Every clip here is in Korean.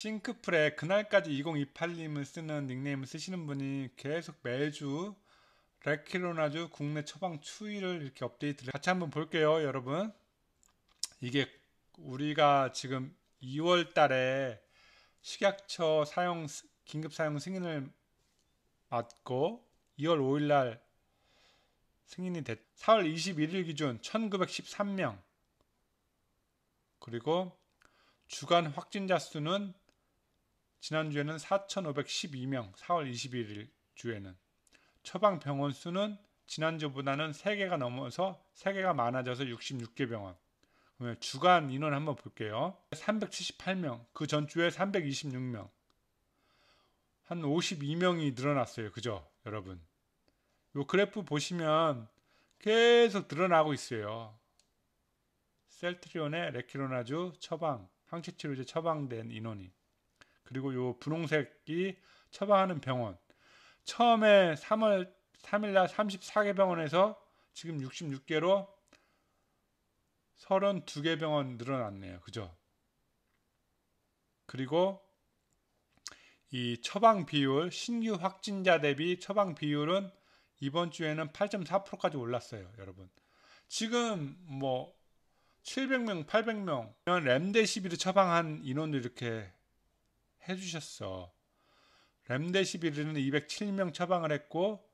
싱크풀에 그날까지 2028님을 쓰는 닉네임을 쓰시는 분이 계속 매주 레키로나주 국내 처방 추이를 이렇게 업데이트를 같이 한번 볼게요 여러분 이게 우리가 지금 2월 달에 식약처 사용 긴급 사용 승인을 받고 2월 5일 날 승인이 됐 4월 21일 기준 1913명 그리고 주간 확진자 수는 지난주에는 4,512명, 4월 21일 주에는 처방 병원 수는 지난주보다는 3개가 넘어서 3개가 많아져서 66개 병원. 그러면 주간 인원 한번 볼게요. 378명, 그 전주에 326명. 한 52명이 늘어났어요. 그죠? 여러분. 요 그래프 보시면 계속 늘어나고 있어요. 셀트리온의 레키로나주 처방, 항체치료제 처방된 인원이. 그리고 요 분홍색이 처방하는 병원. 처음에 3월 3일날 34개 병원에서 지금 66개로 32개 병원 늘어났네요. 그죠? 그리고 이 처방 비율, 신규 확진자 대비 처방 비율은 이번 주에는 8.4%까지 올랐어요, 여러분. 지금 뭐 700명, 800명 램데시비를 처방한 인원도 이렇게 해주셨어. 램데시비르는 207명 처방을 했고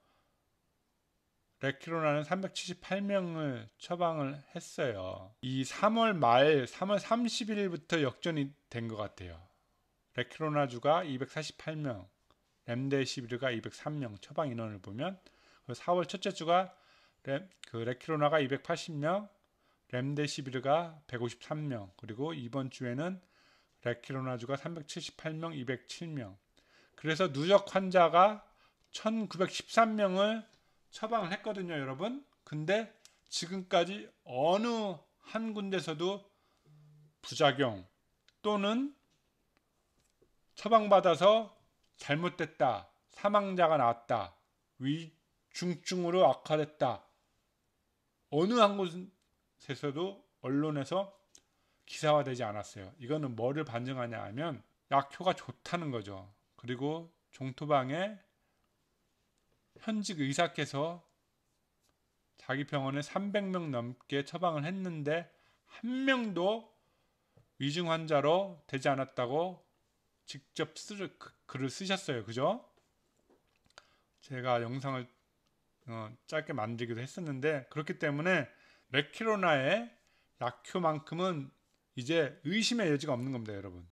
레키로나는 378명을 처방을 했어요. 이 3월 말, 3월 30일부터 역전이 된 것 같아요. 레키로나주가 248명, 램데시비르가 203명 처방 인원을 보면 4월 그 첫째 주가 렘, 그 레키로나가 280명, 램데시비르가 153명, 그리고 이번 주에는 레키로나주가 378명, 207명. 그래서 누적 환자가 1913명을 처방을 했거든요, 여러분. 근데 지금까지 어느 한 군데서도 부작용 또는 처방받아서 잘못됐다, 사망자가 나왔다, 위중증으로 악화됐다. 어느 한 곳에서도 언론에서 기사화되지 않았어요. 이거는 뭐를 반증하냐 하면 약효가 좋다는 거죠. 그리고 종토방에 현직 의사께서 자기 병원에 300명 넘게 처방을 했는데 한 명도 위중 환자로 되지 않았다고 직접 쓰, 그, 글을 쓰셨어요. 그죠? 제가 영상을 어, 짧게 만들기도 했었는데 그렇기 때문에 레키로나의 약효만큼은 이제 의심의 여지가 없는 겁니다, 여러분.